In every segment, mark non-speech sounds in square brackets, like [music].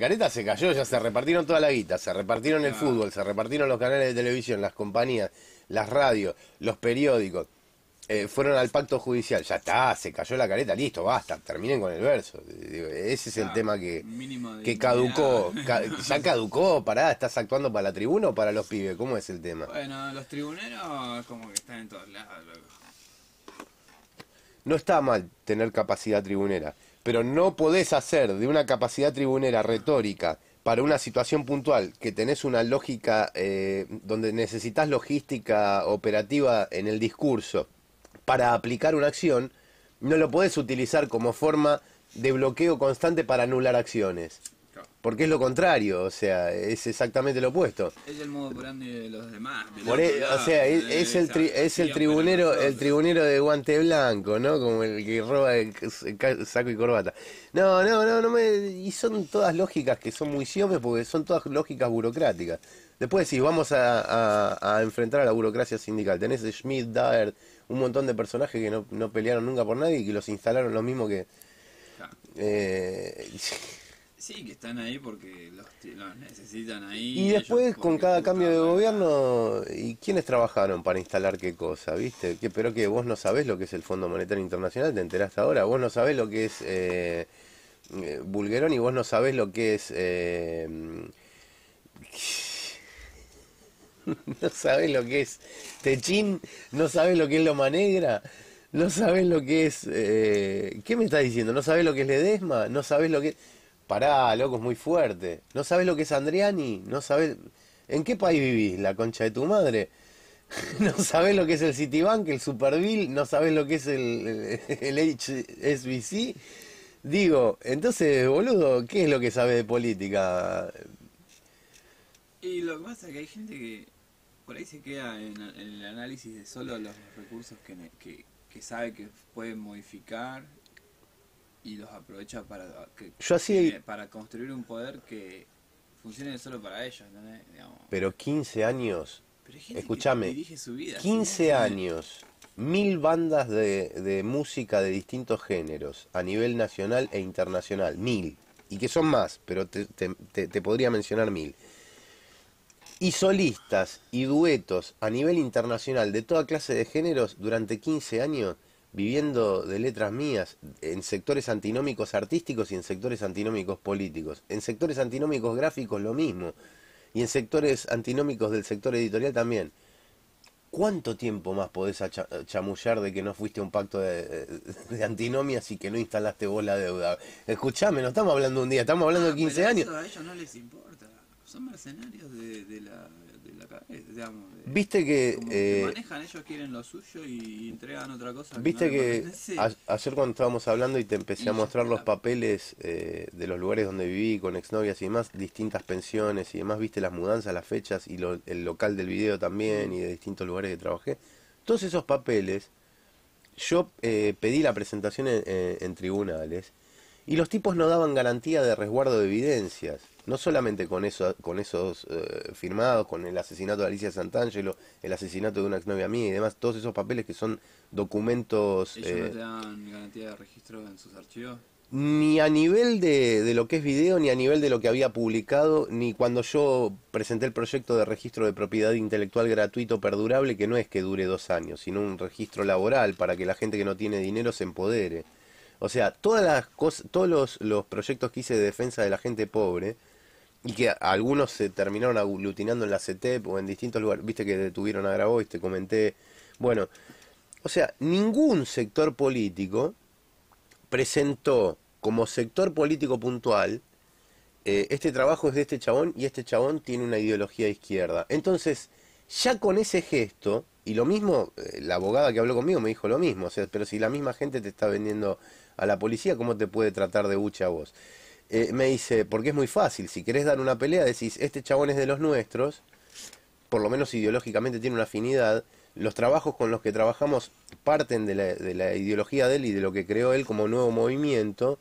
careta se cayó, ya se repartieron toda la guita, se repartieron el ah. fútbol, se repartieron los canales de televisión, las compañías, las radios, los periódicos. Eh, fueron al pacto judicial, ya está, se cayó la careta, listo, basta, terminen con el verso. Ese es el ah, tema que, caducó, [laughs] ya caducó, pará, estás actuando para la tribuna o para los pibes, ¿cómo es el tema? Bueno, los tribuneros como que están en todos lados, No está mal tener capacidad tribunera pero no podés hacer de una capacidad tribunera retórica para una situación puntual que tenés una lógica eh, donde necesitas logística operativa en el discurso para aplicar una acción, no lo podés utilizar como forma de bloqueo constante para anular acciones. Porque es lo contrario, o sea, es exactamente lo opuesto. Es el modo grande de los demás. E, o sea, es, el, tribunero el tribunero de guante blanco, ¿no? Como el que roba el, saco y corbata. No, no, no, no Y son todas lógicas que son muy siomes porque son todas lógicas burocráticas. Después si vamos a, enfrentar a la burocracia sindical. Tenés Schmidt, Dyer, un montón de personajes que no, pelearon nunca por nadie y que los instalaron los mismos que... Eh, [laughs] Sí, que están ahí porque los, necesitan ahí. Y después con cada cambio de gobierno, ¿y quiénes trabajaron para instalar qué cosa? ¿Viste? Que, pero que vos no sabés lo que es el Fondo Monetario Internacional, te enteraste ahora, vos no sabés lo que es eh, eh, Bulguerón y vos no sabés lo que es... Eh, [laughs] no sabés lo que es Techín, no sabés lo que es Loma Negra. No sabés lo que es... Eh, ¿Qué me estás diciendo? ¿No sabés lo que es Ledesma? ¿No sabés lo que Pará, loco, es muy fuerte. ¿No sabes lo que es Andriani? ¿No sabes en qué país vivís, la concha de tu madre? [laughs] ¿No sabes lo que es el Citibank, el Superville? ¿No sabes lo que es el, el, HSBC? Digo, entonces, boludo, ¿qué es lo que sabe de política? Y lo que pasa es que hay gente que por ahí se queda en, el análisis de solo los recursos que, que, que sabe que pueden modificar y los aprovecha para que, eh, para construir un poder que funcione solo para ellos. Pero 15 años, escúchame, 15 años, mil bandas de, música de distintos géneros a nivel nacional e internacional, mil, y que son más, pero te, te, te podría mencionar mil. Y solistas y duetos a nivel internacional de toda clase de géneros durante 15 años viviendo de letras mías, en sectores antinómicos artísticos y en sectores antinómicos políticos. En sectores antinómicos gráficos lo mismo. Y en sectores antinómicos del sector editorial también. ¿Cuánto tiempo más podés chamullar de que no fuiste un pacto de, antinomias y que no instalaste vos la deuda? Escuchame, no estamos hablando un día, estamos hablando de 15 ah, años. a ellos no les importa son mercenarios de, la, de cabeza, eh, Viste que... Eh, manejan, ellos quieren lo suyo y entregan otra cosa. Viste que, ayer cuando estábamos hablando y te empecé a mostrar los papeles eh, de los lugares donde viví con exnovias y demás, distintas pensiones y demás, viste las mudanzas, las fechas y el local del video también y de distintos lugares que trabajé. Todos esos papeles, yo pedí la presentación en, en tribunales y los tipos no daban garantía de resguardo de evidencias, no solamente con, eso, con esos eh, firmados, con el asesinato de Alicia Santangelo, el asesinato de una exnovia mía y demás, todos esos papeles que son documentos... no eh, te dan garantía de registro en sus archivos? Ni a nivel de, lo que es video, ni a nivel de lo que había publicado, ni cuando yo presenté el proyecto de registro de propiedad intelectual gratuito perdurable, que no es que dure dos años, sino un registro laboral para que la gente que no tiene dinero se empodere o sea, todas las cosas, todos los, proyectos que hice de defensa de la gente pobre, y que algunos se terminaron aglutinando en la CETEP o en distintos lugares, viste que detuvieron a Grabois, te comenté. Bueno, o sea, ningún sector político presentó como sector político puntual eh, este trabajo es de este chabón y este chabón tiene una ideología izquierda. Entonces, ya con ese gesto, y lo mismo, eh, la abogada que habló conmigo me dijo lo mismo, o sea, pero si la misma gente te está vendiendo a la policía, ¿cómo te puede tratar de bucha a vos? Eh, me dice, porque es muy fácil, si querés dar una pelea, decís, este chabón es de los nuestros, por lo menos ideológicamente tiene una afinidad, los trabajos con los que trabajamos parten de la, de la ideología de él y de lo que creó él como nuevo movimiento,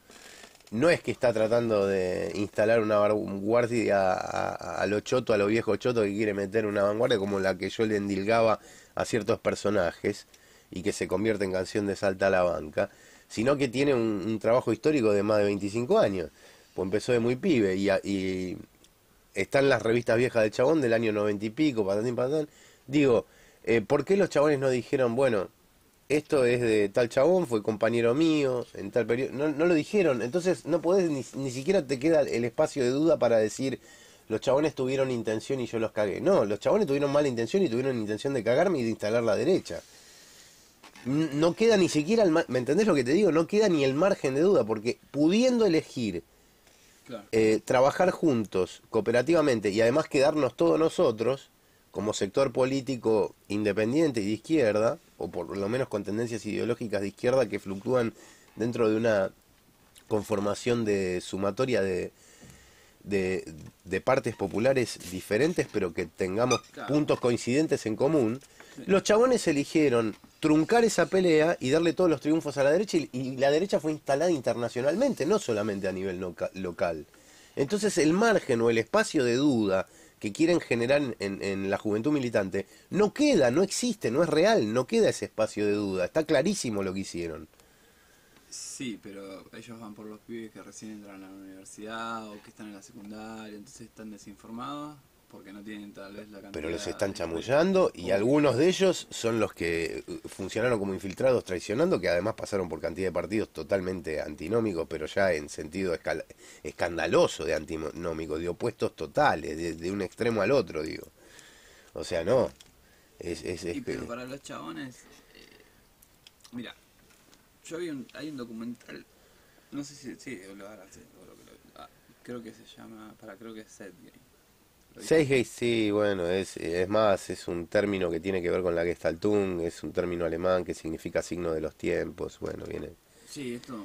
no es que está tratando de instalar una vanguardia a, a, lo choto, a lo viejo choto que quiere meter una vanguardia como la que yo le endilgaba a ciertos personajes y que se convierte en canción de Salta a la Banca, sino que tiene un, trabajo histórico de más de 25 años, pues empezó de muy pibe y, y están las revistas viejas del chabón del año 90 y pico, patatín, patatán. Digo, eh, ¿por qué los chabones no dijeron, bueno, esto es de tal chabón, fue compañero mío, en tal periodo. No, lo dijeron, entonces no podés, ni, siquiera te queda el espacio de duda para decir, los chabones tuvieron intención y yo los cagué. No, los chabones tuvieron mala intención y tuvieron intención de cagarme y de instalar la derecha. No queda ni siquiera, el ¿me entendés lo que te digo? No queda ni el margen de duda, porque pudiendo elegir eh, trabajar juntos, cooperativamente, y además quedarnos todos nosotros, como sector político independiente y de izquierda, o por lo menos con tendencias ideológicas de izquierda que fluctúan dentro de una conformación de sumatoria de, de, de partes populares diferentes, pero que tengamos puntos coincidentes en común, los chabones eligieron truncar esa pelea y darle todos los triunfos a la derecha y, la derecha fue instalada internacionalmente, no solamente a nivel local. Entonces el margen o el espacio de duda que quieren generar en, la juventud militante, no queda, no existe, no es real, no queda ese espacio de duda, está clarísimo lo que hicieron. Sí, pero ellos van por los pibes que recién entran a la universidad o que están en la secundaria, entonces están desinformados porque no tienen tal vez la cantidad. Pero los están chamullando y algunos de ellos son los que uh, funcionaron como infiltrados traicionando, que además pasaron por cantidad de partidos totalmente antinómicos, pero ya en sentido escandaloso de antinómico, de opuestos totales, de, un extremo al otro, digo. O sea, no. Es, es, Y, para los chabones, eh, mira, yo vi un, hay un documental, no sé si, sí, lo, ah, creo que se llama, para creo que es Set Game Seisgei sí, bueno, es, es más, es un término que tiene que ver con la Gestaltung, es un término alemán que significa signo de los tiempos, bueno, viene... Sí, esto